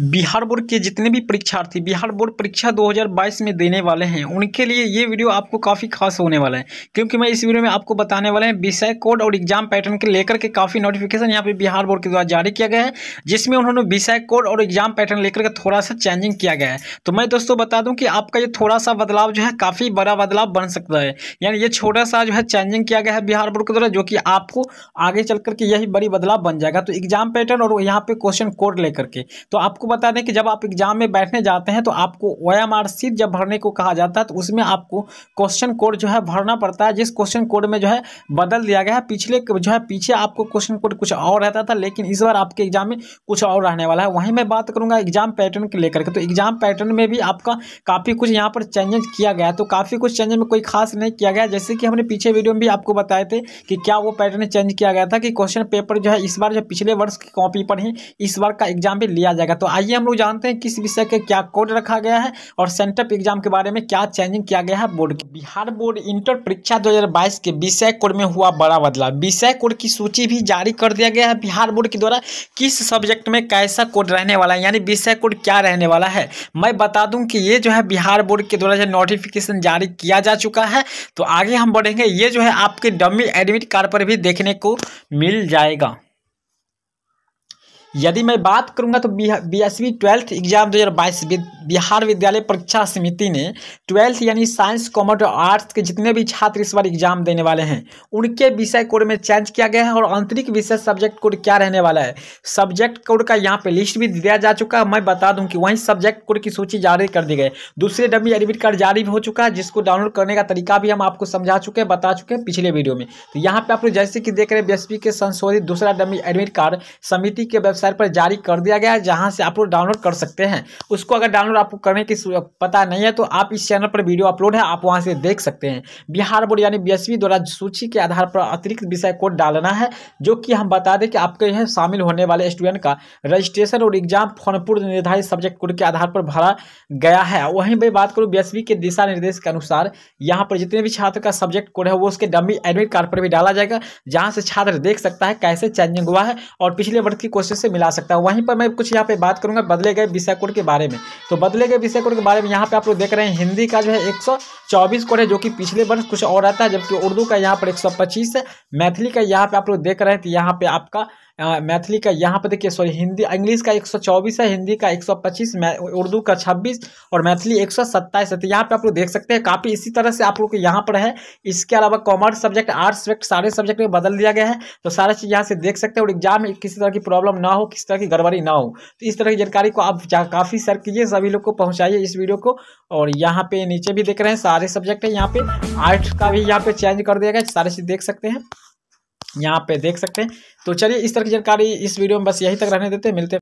Bihar board के जितने भी परीक्षार्थी बिहार बोर्ड परीक्षा 2022 में देने वाले हैं उनके लिए ये वीडियो आपको काफ़ी खास होने वाला है क्योंकि मैं इस वीडियो में आपको बताने वाला है विषय कोड और एग्जाम पैटर्न के लेकर के काफ़ी नोटिफिकेशन यहाँ पे बिहार बोर्ड के द्वारा जारी किया गया है जिसमें उन्होंने विषय कोड और एग्जाम पैटर्न लेकर के थोड़ा सा चेंजिंग किया गया है तो मैं दोस्तों बता दूँ कि आपका ये थोड़ा सा बदलाव जो है काफ़ी बड़ा बदलाव बन सकता है यानी ये छोटा सा जो है चेंजिंग किया गया है बिहार बोर्ड के द्वारा जो कि आपको आगे चल करके यही बड़ी बदलाव बन जाएगा तो एग्जाम पैटर्न और यहाँ पे क्वेश्चन कोड लेकर के तो आपको बता दें कि जब आप एग्जाम में बैठने जाते हैं तो आपको ओ एम आर सीट जब भरने को कहा जाता है तो उसमें आपको क्वेश्चन कोड जो है भरना पड़ता है जिस क्वेश्चन कोड में जो है बदल दिया गया है पिछले जो है पीछे आपको क्वेश्चन कोड कुछ और रहता था लेकिन इस बार आपके एग्जाम में कुछ और रहने वाला है वहीं मैं बात करूंगा एग्जाम पैटर्न के लेकर के तो एग्जाम पैटर्न में भी आपका काफ़ी कुछ यहाँ पर चेंजेज किया गया तो काफ़ी कुछ चेंजेज में कोई खास नहीं किया गया जैसे कि हमने पीछे वीडियो में भी आपको बताए थे कि क्या वो पैटर्न चेंज किया गया था कि क्वेश्चन पेपर जो है इस बार जो पिछले वर्ष की कॉपी पर ही इस बार का एग्जाम भी लिया जाएगा तो आइए हम लोग जानते हैं किस विषय के क्या कोड रखा गया है और सेंटअप एग्जाम के बारे में क्या चेंजिंग किया गया है बोर्ड बिहार बोर्ड इंटर परीक्षा दो के विषय कोड में हुआ बड़ा बदलाव विषय कोड की सूची भी जारी कर दिया गया है बिहार बोर्ड के द्वारा किस सब्जेक्ट में कैसा कोड रहने वाला है यानी विषय कोड क्या रहने वाला है मैं बता दूँ कि ये जो है बिहार बोर्ड के द्वारा जो नोटिफिकेशन जारी किया जा चुका है तो आगे हम बढ़ेंगे ये जो है आपके डमी एडमिट कार्ड पर भी देखने को मिल जाएगा यदि मैं बात करूंगा तो B S V twelfth exam 2022 Bihar Vidyalaya Pariksha समिति ने ट्वेल्थ यानी साइंस कॉमर्स और आर्ट्स के जितने भी छात्र इस बार एग्जाम देने वाले हैं उनके विषय कोड में चेंज किया गया है और आंतरिक विषय सब्जेक्ट कोड क्या रहने वाला है सब्जेक्ट कोड का यहाँ पे लिस्ट भी दिया जा चुका है मैं बता दूँ कि वहीं सब्जेक्ट कोड की सूची जारी कर दी गई दूसरे डब्बी एडमिट कार्ड जारी भी हो चुका है जिसको डाउनलोड करने का तरीका भी हम आपको समझा चुके हैं बता चुके हैं पिछले वीडियो में तो यहाँ पे आप लोग जैसे कि देख रहे हैं बी के संशोधित दूसरा डब्बी एडमिट कार्ड समिति के वेबसाइट वेबसाइट पर जारी कर दिया गया है जहाँ से आप लोग डाउनलोड कर सकते हैं उसको अगर डाउनलोड आपको करने की पता नहीं है तो आप इस चैनल पर वीडियो अपलोड है आप वहाँ से देख सकते हैं बिहार बोर्ड यानी बी द्वारा सूची के आधार पर अतिरिक्त विषय कोड डालना है जो कि हम बता दें कि आपके यहाँ शामिल होने वाले स्टूडेंट का रजिस्ट्रेशन और एग्जाम फोनपुर निर्धारित सब्जेक्ट कोड के आधार पर भरा गया है वहीं मैं बात करूँ बी के दिशा निर्देश के अनुसार यहाँ पर जितने भी छात्र का सब्जेक्ट कोड है वो उसके डमी एडमिट कार्ड पर भी डाला जाएगा जहाँ से छात्र देख सकता है कैसे चेंजिंग हुआ है और पिछले वर्ष की क्वेश्चन से से मिला सकता है वहीं पर मैं कुछ यहाँ पे बात करूँगा बदले गए विषय कोड के बारे में तो बदले गए विषय कोड के बारे में यहाँ पे आप लोग देख रहे हैं हिंदी का जो है एक कोड है जो कि पिछले वर्ष कुछ और रहता है जबकि उर्दू का यहाँ पर एक है मैथिली का यहाँ पे आप लोग देख रहे हैं तो यहाँ पे आपका मैथिली का यहाँ पर देखिए सॉरी हिंदी इंग्लिश का 124 है हिंदी का 125 उर्दू का 26 और मैथिली एक है तो यहाँ पे आप लोग देख सकते हैं काफ़ी इसी तरह से आप लोग यहाँ पर है इसके अलावा कॉमर्स सब्जेक्ट आर्ट्स सब्जेक्ट सारे सब्जेक्ट में बदल दिया गया है तो सारा चीज़ यहाँ से देख सकते हैं और एग्जाम में किसी तरह की प्रॉब्लम ना हो किसी तरह की गड़बड़ी ना हो तो इस तरह की जानकारी को आप काफ़ी शेयर कीजिए सभी लोग को पहुँचाइए इस वीडियो को और यहाँ पे नीचे भी देख रहे हैं सारे सब्जेक्ट है यहाँ पे आर्ट का भी यहाँ पे चेंज कर दिया गया सारे चीज़ देख सकते हैं यहाँ पे देख सकते हैं तो चलिए इस तरह की जानकारी इस वीडियो में बस यही तक रहने देते हैं मिलते हैं